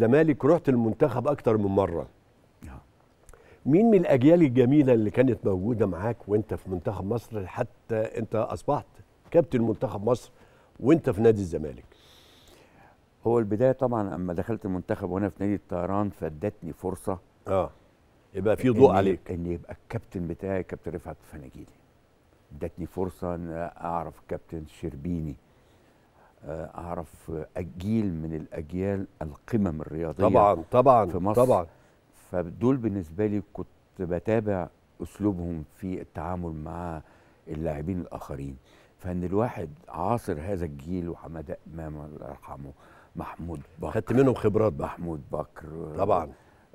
زمالك رحت المنتخب أكتر من مرة نعم. مين من الأجيال الجميلة اللي كانت موجودة معاك وأنت في منتخب مصر حتى أنت أصبحت كابتن منتخب مصر وأنت في نادي الزمالك هو البداية طبعا أما دخلت المنتخب وأنا في نادي الطيران فادتني فرصة آه يبقى في ضوء عليك ان يبقى الكابتن بتاعي كابتن رفعت فناجيلي ادتني فرصه ان اعرف كابتن شربيني آه، اعرف اجيل من الاجيال القمم الرياضيه طبعا طبعا في مصر طبعا فدول بالنسبه لي كنت بتابع اسلوبهم في التعامل مع اللاعبين الاخرين فان الواحد عاصر هذا الجيل وحماده امام الله يرحمه محمود بكر خدت منهم خبرات محمود بكر طبعا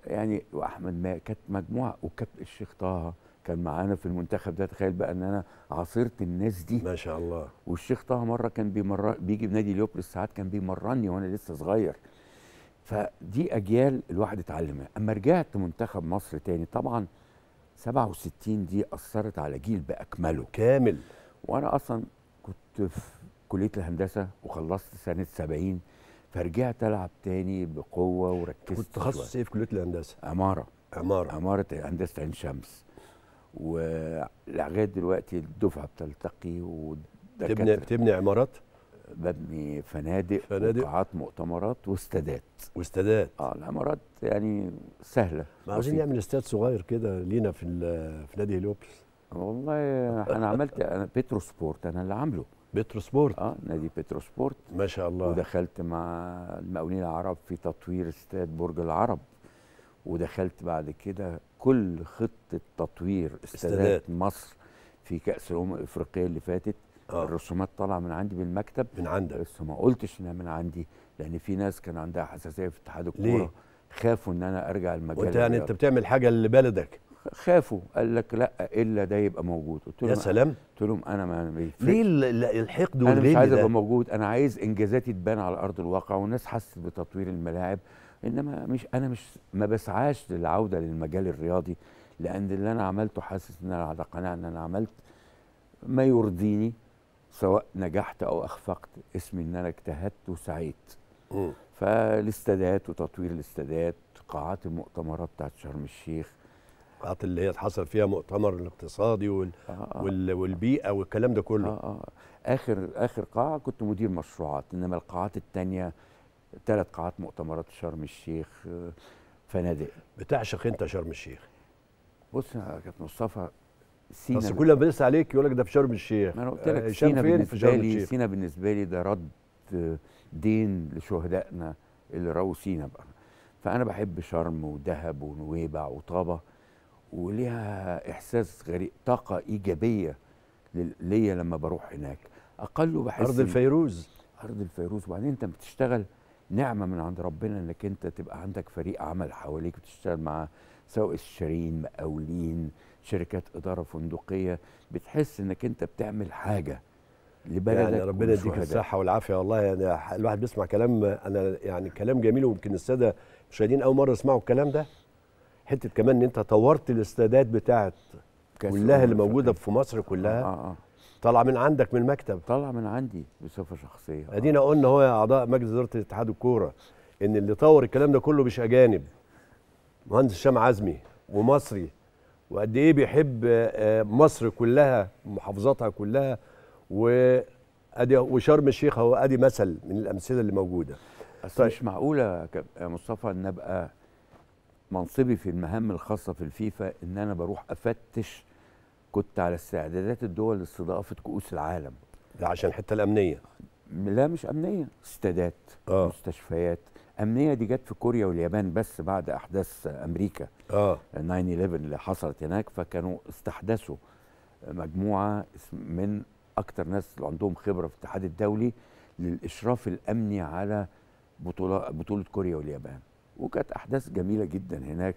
يعني واحمد ما كانت مجموعه وكابتن الشيخ طه كان معانا في المنتخب ده تخيل بقى ان انا عاصرت الناس دي ما شاء الله والشيخ طه مره كان بيمر بيجي بنادي ليوبلس ساعات كان بيمرني وانا لسه صغير فدي اجيال الواحد اتعلم اما رجعت منتخب مصر تاني طبعا 67 دي اثرت على جيل باكمله كامل وانا اصلا كنت في كليه الهندسه وخلصت سنه 70 فرجعت العب تاني بقوه وركزت كنت تخصص ايه في كليه الهندسه؟ عماره عماره عماره هندسه عين شمس ولغايه دلوقتي الدفعه بتلتقي تبني بتبني عمارات؟ ببني فنادق, فنادق وقاعات مؤتمرات واستادات واستادات اه العمارات يعني سهله ما عاوزين نعمل استاد صغير كده لينا في في نادي هليوبس والله انا عملت انا بترو سبورت انا اللي عامله بترو سبورت اه نادي بترو سبورت ما شاء الله ودخلت مع المقاولين العرب في تطوير استاد برج العرب ودخلت بعد كده كل خطه تطوير استادات مصر في كاس الامم الافريقيه اللي فاتت آه. الرسومات طالعه من عندي بالمكتب من عندك بس ما قلتش انها من عندي لان في ناس كان عندها حساسيه في اتحاد الكوره خافوا ان انا ارجع المجال وانت يعني انت بتعمل حاجه لبلدك خافوا قال لك لا الا ده يبقى موجود قلت لهم يا سلام قلت لهم انا ما ليه الحقد والليل انا مش عايز ابقى موجود انا عايز انجازاتي تبان على ارض الواقع والناس حست بتطوير الملاعب انما مش انا مش ما بسعاش للعوده للمجال الرياضي لان اللي انا عملته حاسس ان انا على قناعه ان انا عملت ما يرضيني سواء نجحت او اخفقت اسمي ان انا اجتهدت وسعيت فالاستادات وتطوير الاستادات قاعات المؤتمرات بتاعت شرم الشيخ قاعات اللي هي حصل فيها مؤتمر الاقتصادي وال آه،, آه آه وال والبيئه والكلام ده كله آه،, آه آه. اخر اخر قاعه كنت مدير مشروعات انما القاعات الثانيه ثلاث قاعات مؤتمرات شرم الشيخ آه، فنادق بتعشق انت شرم الشيخ بص يا كابتن مصطفى سينا بس كل ما بنسى عليك يقول لك ده في شرم الشيخ ما انا قلت لك آه، سينا بالنسبه لي سينا بالنسبه لي ده رد آه، دين لشهدائنا اللي راوا سينا بقى فانا بحب شرم ودهب ونويبع وطابه وليها احساس غريب طاقه ايجابيه ليا لما بروح هناك اقله بحس ارض الفيروز ارض الفيروز وبعدين انت بتشتغل نعمه من عند ربنا انك انت تبقى عندك فريق عمل حواليك بتشتغل معاه سواء استشاريين مقاولين شركات اداره فندقيه بتحس انك انت بتعمل حاجه لبلدك يعني ربنا يديك الصحه والعافيه والله يعني الواحد بيسمع كلام انا يعني كلام جميل ويمكن الساده المشاهدين اول مره يسمعوا الكلام ده حته كمان ان انت طورت الاستادات بتاعت كلها اللي موجوده في مصر كلها آه آه. آه. طالعه من عندك من المكتب طالعه من عندي بصفه شخصيه ادينا قلنا هو يا اعضاء مجلس اداره اتحاد الكوره ان اللي طور الكلام ده كله مش اجانب مهندس هشام عزمي ومصري وقد ايه بيحب آه، آه، مصر كلها محافظاتها كلها وادي وشرم الشيخ هو ادي مثل من الامثله اللي موجوده أصل طيب. مش معقوله يا مصطفى ان ابقى منصبي في المهام الخاصه في الفيفا ان انا بروح افتش كنت على استعدادات الدول لاستضافه كؤوس العالم ده عشان الحته الامنيه لا مش امنيه استادات آه. مستشفيات امنيه دي جت في كوريا واليابان بس بعد احداث امريكا اه 9/11 اللي حصلت هناك فكانوا استحدثوا مجموعه من اكتر ناس اللي عندهم خبره في الاتحاد الدولي للاشراف الامني على بطوله بطوله كوريا واليابان وكانت احداث جميله جدا هناك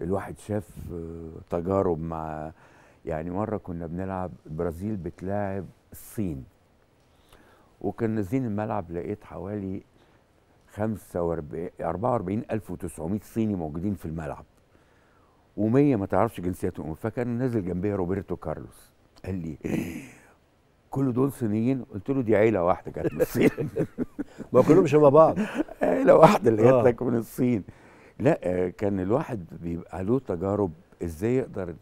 الواحد شاف آه، تجارب مع يعني مره كنا بنلعب البرازيل بتلاعب الصين وكان نازلين الملعب لقيت حوالي 45 44900 صيني موجودين في الملعب و100 ما تعرفش جنسيتهم فكان نازل جنبي روبرتو كارلوس قال لي كل دول صينيين قلت له دي عيله واحده كانت من الصين ما كلهم شبه بعض عيله واحده اللي جت آه. لك من الصين لا كان الواحد بيبقى له تجارب ازاي يقدر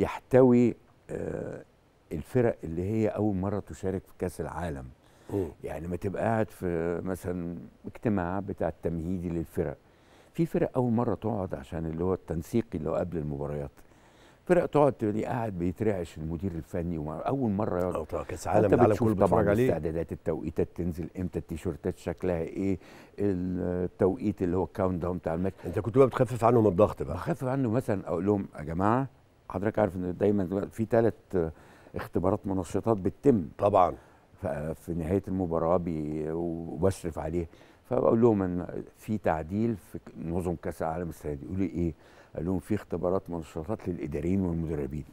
يحتوي آه، الفرق اللي هي اول مره تشارك في كاس العالم يعني ما تبقى قاعد في مثلا اجتماع بتاع التمهيدي للفرق في فرق اول مره تقعد عشان اللي هو التنسيقي اللي هو قبل المباريات فرق تقعد تقولي إيه، قاعد بيترعش المدير الفني اول مره يقعد طبعا كاس عالم العالم كله بيتفرج عليه استعدادات التوقيتات تنزل امتى التيشيرتات شكلها ايه التوقيت اللي هو الكاونت داون بتاع الماتش انت كنت بقى بتخفف عنهم الضغط بقى بخفف عنه مثلا اقول لهم يا جماعه حضرتك عارف ان دايما في ثلاث اختبارات منشطات بتتم طبعا في نهايه المباراه وبشرف عليه فبقول لهم ان في تعديل في نظم كاس العالم السنه دي يقولوا لي ايه؟ قال لهم في اختبارات منشطات للاداريين والمدربين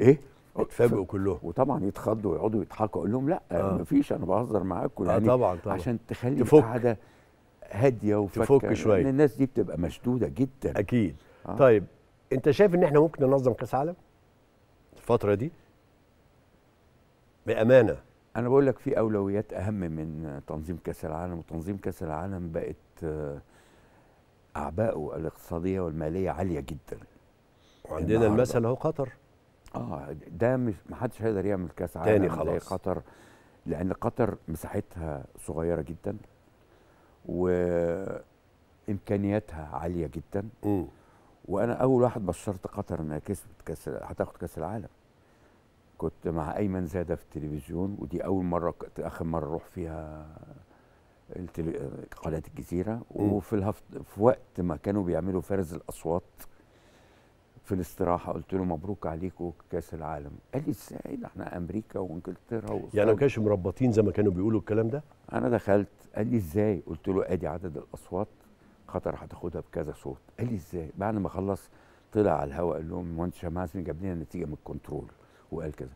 ايه؟ اتفاجئوا كلهم وطبعا يتخضوا ويقعدوا يضحكوا اقول لهم لا آه. مفيش انا بهزر معاكم آه يعني طبعا طبعا عشان تخلي القعده هاديه وفكه تفك شويه الناس دي بتبقى مشدوده جدا اكيد آه. طيب انت شايف ان احنا ممكن ننظم كاس عالم الفتره دي بامانه انا بقول لك في اولويات اهم من تنظيم كاس العالم وتنظيم كاس العالم بقت آه، اعباؤه الاقتصاديه والماليه عاليه جدا وعندنا المثل اهو قطر اه ده مش محدش هيقدر يعمل كاس عالم تاني خلاص زي قطر لان قطر مساحتها صغيره جدا وامكانياتها عاليه جدا م. وانا اول واحد بشرت قطر انها كسبت كاس هتاخد كاس العالم كنت مع ايمن زاده في التلفزيون ودي اول مره اخر مره اروح فيها قناه الجزيره وفي الهفت في وقت ما كانوا بيعملوا فرز الاصوات في الاستراحه قلت له مبروك عليكم كاس العالم قال لي ازاي ده احنا امريكا وانجلترا يعني ما كانش مربطين زي ما كانوا بيقولوا الكلام ده انا دخلت قال لي ازاي قلت له ادي عدد الاصوات خطر هتاخدها بكذا صوت قال لي ازاي بعد ما خلص طلع على الهواء قال لهم مهندس شمعزمي جاب لنا نتيجه من الكنترول وقال كذا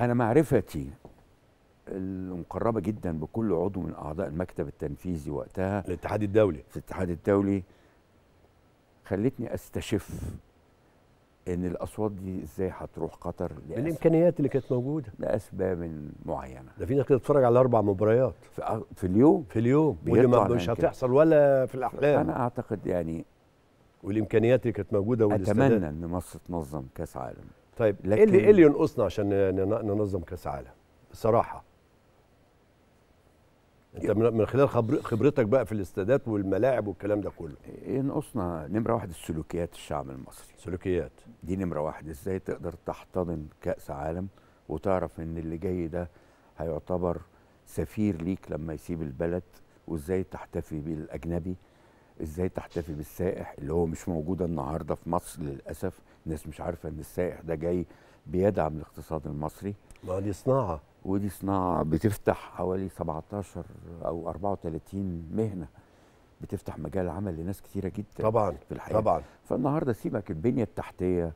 انا معرفتي المقربه جدا بكل عضو من اعضاء المكتب التنفيذي وقتها الاتحاد الدولي في الاتحاد الدولي خلتني استشف ان الاصوات دي ازاي هتروح قطر لأسباب. الامكانيات اللي كانت موجوده لاسباب معينه ده في ناس كده بتتفرج على اربع مباريات في, في اليوم في اليوم ودي مش هتحصل ولا في الاحلام انا اعتقد يعني والامكانيات اللي كانت موجوده والاستعداد اتمنى ان مصر تنظم كاس عالم طيب لكن... ايه اللي ايه اللي ينقصنا عشان ننظم كاس عالم بصراحه انت من خلال خبرتك بقى في الاستادات والملاعب والكلام ده كله ينقصنا إيه، نمره واحد السلوكيات الشعب المصري سلوكيات دي نمره واحد ازاي تقدر تحتضن كاس عالم وتعرف ان اللي جاي ده هيعتبر سفير ليك لما يسيب البلد وازاي تحتفي بالاجنبي ازاي تحتفي بالسائح اللي هو مش موجود النهارده في مصر للاسف الناس مش عارفه ان السائح ده جاي بيدعم الاقتصاد المصري ما دي صناعه ودي صناعه بتفتح حوالي 17 او 34 مهنه بتفتح مجال عمل لناس كتيره جدا طبعا في الحياه طبعا فالنهارده سيبك البنيه التحتيه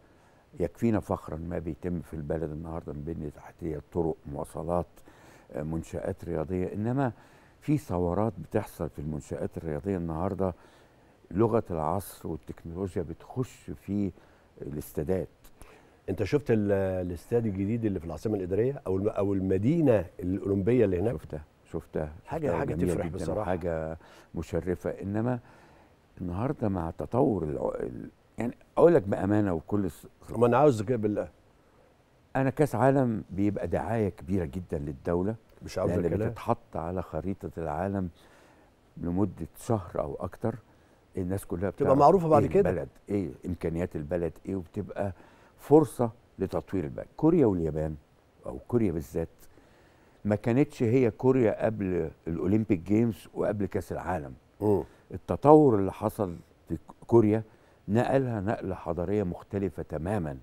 يكفينا فخرا ما بيتم في البلد النهارده من بنيه تحتيه طرق مواصلات آه، منشآت رياضيه انما في ثورات بتحصل في المنشآت الرياضيه النهارده لغه العصر والتكنولوجيا بتخش في الاستادات انت شفت الاستاد الجديد اللي في العاصمه الاداريه او او المدينه الاولمبيه اللي هناك شفتها شفتها حاجه حاجه تفرح بصراحه حاجه مشرفه انما النهارده مع تطور الع... يعني اقول لك بامانه وكل ما انا عاوز بالله انا كاس عالم بيبقى دعايه كبيره جدا للدوله مش عاوز لان بتتحط على خريطه العالم لمده شهر او اكتر الناس كلها بتبقى معروفه بعد إيه كده البلد ايه امكانيات البلد ايه وبتبقى فرصه لتطوير البلد كوريا واليابان او كوريا بالذات ما كانتش هي كوريا قبل الاولمبيك جيمز وقبل كاس العالم م. التطور اللي حصل في كوريا نقلها نقله حضاريه مختلفه تماما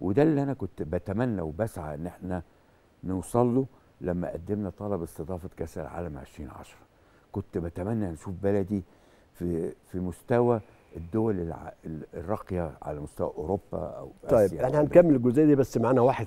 وده اللي انا كنت بتمنى وبسعى ان احنا نوصل له لما قدمنا طلب استضافه كاس العالم 2010 كنت بتمنى نشوف بلدي في في مستوى الدول الراقيه على مستوى اوروبا او طيب احنا هنكمل الجزئيه دي بس معانا واحد